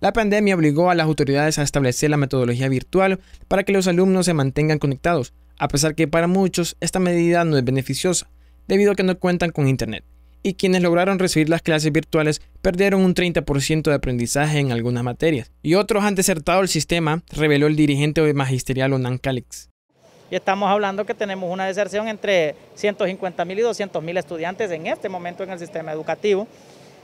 La pandemia obligó a las autoridades a establecer la metodología virtual para que los alumnos se mantengan conectados, a pesar que para muchos esta medida no es beneficiosa, debido a que no cuentan con Internet, y quienes lograron recibir las clases virtuales perdieron un 30% de aprendizaje en algunas materias, y otros han desertado el sistema, reveló el dirigente magisterial Onan Calix. Y estamos hablando que tenemos una deserción entre 150.000 y 200.000 estudiantes en este momento en el sistema educativo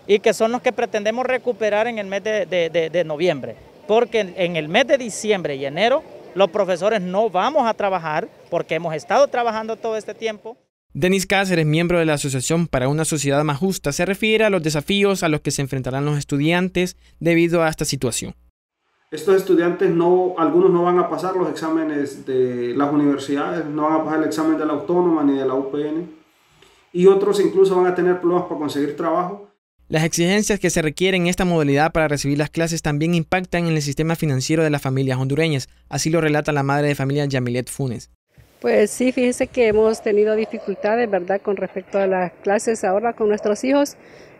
y que son los que pretendemos recuperar en el mes de, de, noviembre, porque en el mes de diciembre y enero los profesores no vamos a trabajar porque hemos estado trabajando todo este tiempo. Denis Cáceres, miembro de la Asociación para una Sociedad Más Justa, se refiere a los desafíos a los que se enfrentarán los estudiantes debido a esta situación. Estos estudiantes, no, algunos no van a pasar los exámenes de las universidades, no van a pasar el examen de la Autónoma ni de la UPN, y otros incluso van a tener problemas para conseguir trabajo las exigencias que se requieren en esta modalidad para recibir las clases también impactan en el sistema financiero de las familias hondureñas, así lo relata la madre de familia Yamilet Funes. Pues sí, fíjense que hemos tenido dificultades, ¿verdad?, con respecto a las clases ahora con nuestros hijos,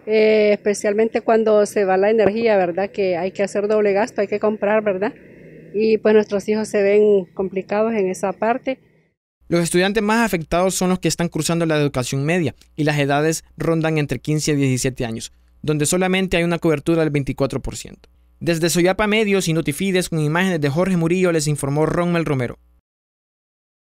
eh, especialmente cuando se va la energía, ¿verdad?, que hay que hacer doble gasto, hay que comprar, ¿verdad? Y pues nuestros hijos se ven complicados en esa parte. Los estudiantes más afectados son los que están cruzando la educación media y las edades rondan entre 15 y 17 años, donde solamente hay una cobertura del 24%. Desde Soyapa Medios y Notifides con imágenes de Jorge Murillo les informó Rommel Romero.